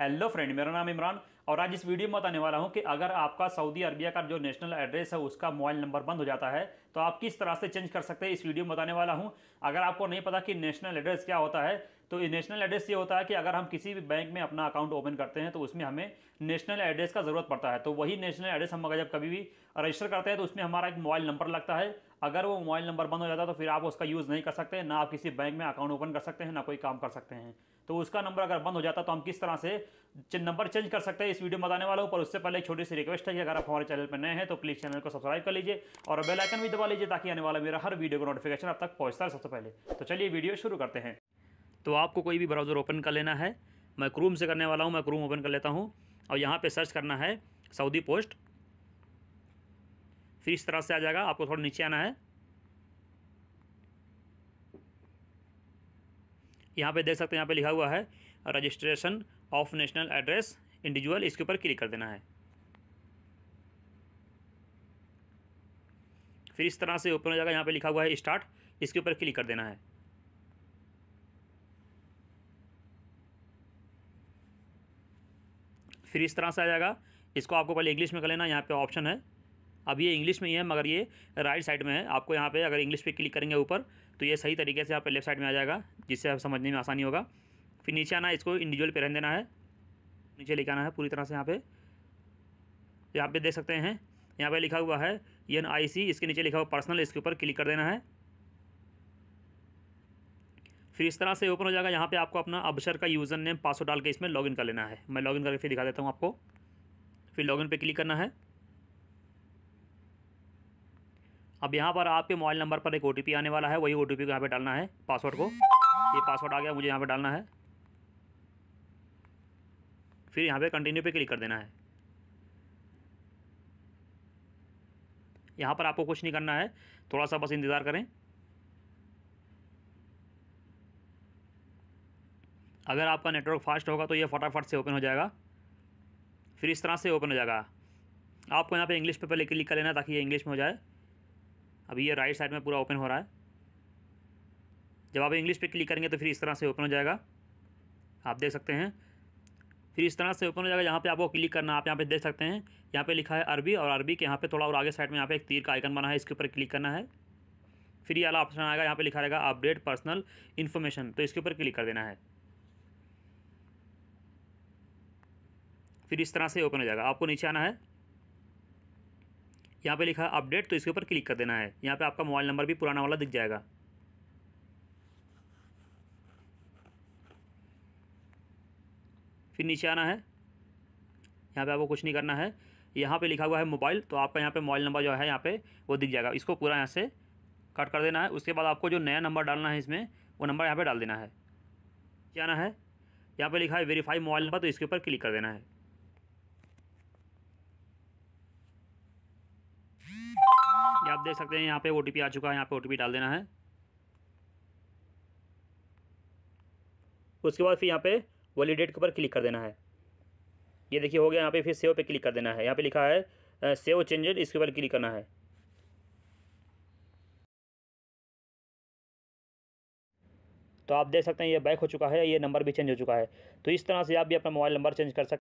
hello friend मेरा नाम इमरान और आज इस वीडियो में बताने वाला हूं कि अगर आपका सऊदी अरबिया का जो नेशनल एड्रेस है उसका मोबाइल नंबर बंद हो जाता है तो आप किस तरह से चेंज कर सकते हैं इस वीडियो में बताने वाला हूं अगर आपको नहीं पता कि नेशनल एड्रेस क्या होता है तो नेशनल एड्रेस ये होता है कि अगर हम किसी भी बैंक में अपना अकाउंट ओपन करते हैं तो उसमें हमें नेशनल एड्रेस का ज़रूरत पड़ता है तो वही नेशनल एड्रेस हम अगर जब कभी भी रजिस्टर करते हैं तो उसमें हमारा एक मोबाइल नंबर लगता है अगर वो मोबाइल नंबर बंद हो जाता है तो फिर आप उसका यूज़ नहीं कर सकते ना आप किसी बैंक में अकाउंट ओपन कर सकते हैं ना कोई काम कर सकते हैं तो उसका नंबर अगर बंद हो जाता तो हम किस तरह से नंबर चेंज कर सकते हैं इस वीडियो में बताने वाला हूँ पर उससे पहले एक छोटी सी रिक्वेस्ट है कि अगर आप हमारे चैनल पर नए हैं तो प्लीज़ चैनल को सब्सक्राइब कर लीजिए और बेल आइकन भी दबा लीजिए ताकि आने वाला मेरा हर वीडियो का नोटिफिकेशन आप तक पहुँचता है सबसे पहले तो चलिए वीडियो शुरू करते हैं तो आपको कोई भी ब्राउज़र ओपन कर लेना है मैं क्रूम से करने वाला हूँ मैं क्रूम ओपन कर लेता हूँ और यहाँ पर सर्च करना है सऊदी पोस्ट फिर इस तरह से आ जाएगा आपको थोड़ा नीचे आना है यहाँ पे देख सकते हैं यहाँ पे लिखा हुआ है registration of national address individual इसके ऊपर क्लिक कर देना है फिर इस तरह से ओपन हो जाएगा यहाँ पे लिखा हुआ है स्टार्ट इसके ऊपर क्लिक कर देना है फिर इस तरह से आ जाएगा इसको आपको पहले इंग्लिश में कर लेना यहाँ पे ऑप्शन है अब ये इंग्लिश में ही है मगर ये राइट साइड में है आपको यहाँ पे अगर इंग्लिश पे क्लिक करेंगे ऊपर तो ये सही तरीके से यहाँ पे लेफ्ट साइड में आ जाएगा जिससे आप समझने में आसानी होगा फिर नीचे आना इसको इंडिविजुअल पे रहने देना है नीचे लेके आना है पूरी तरह से यहाँ पर यहाँ पर देख सकते हैं यहाँ पर लिखा हुआ है एन इसके नीचे लिखा हुआ पर्सनल इसके ऊपर क्लिक कर देना है फिर इस तरह से ओपन हो जाएगा यहाँ पे आपको अपना अबसर का यूज़र नेम पासवर्ड डाल के इसमें लॉगिन कर लेना है मैं लॉगिन करके फिर दिखा देता हूँ आपको फिर लॉगिन पे क्लिक करना है अब यहाँ पर आपके मोबाइल नंबर पर एक ओ आने वाला है वही ओ टी को यहाँ पर डालना है पासवर्ड को ये पासवर्ड आ गया मुझे यहाँ पर डालना है फिर यहाँ पर कंटिन्यू पर क्लिक कर देना है यहाँ पर आपको कुछ नहीं करना है थोड़ा सा बस इंतज़ार करें अगर आपका नेटवर्क फास्ट होगा तो ये फटाफट से ओपन हो जाएगा फिर इस तरह से ओपन हो जाएगा आपको यहाँ पे इंग्लिश पेपर लेके क्लिक कर लेना ताकि ये इंग्लिश में हो जाए अभी ये राइट साइड में पूरा ओपन हो रहा है जब आप इंग्लिश पे क्लिक करेंगे तो फिर इस तरह से ओपन हो जाएगा आप देख सकते हैं फिर इस तरह से ओपन हो जाएगा यहाँ पे आपको क्लिक करना आप यहाँ पे देख सकते हैं यहाँ पे लिखा है अरबी और अरबी के यहाँ पे थोड़ा और आगे साइड में यहाँ पे एक तीर का आइकन बना है इसके ऊपर क्लिक करना है फिर ये वाला ऑप्शन आएगा यहाँ पे लिखा रहेगा अपडेट पर्सनल इन्फॉर्मेशन तो इसके ऊपर क्लिक कर देना है फिर इस तरह से ओपन हो जाएगा आपको नीचे आना है यहाँ पे लिखा है अपडेट तो इसके ऊपर क्लिक कर देना है यहाँ पे आपका मोबाइल नंबर भी पुराना वाला दिख जाएगा फिर नीचे आना है यहाँ पे आपको कुछ नहीं करना है यहाँ पे लिखा हुआ है मोबाइल तो आपका यहाँ पे मोबाइल नंबर जो है यहाँ पे वो दिख जाएगा इसको पूरा यहाँ से कट कर देना है उसके बाद आपको जो नया नंबर डालना है इसमें वो नंबर यहाँ पर डाल देना है क्या है यहाँ पर लिखा है वेरीफाई मोबाइल नंबर तो इसके ऊपर क्लिक कर देना है आप देख सकते हैं यहाँ पे ओ आ चुका है यहाँ पे ओ डाल देना है उसके बाद फिर यहाँ पे वैलिडेट के ऊपर क्लिक कर देना है ये देखिए हो गया यहाँ पे फिर सेव पे क्लिक कर देना है यहाँ पे लिखा है सेव चेंजेड इसके ऊपर क्लिक करना है तो आप देख सकते हैं ये बैक हो चुका है ये नंबर भी चेंज हो चुका है तो इस तरह से आप भी अपना मोबाइल नंबर चेंज कर सकते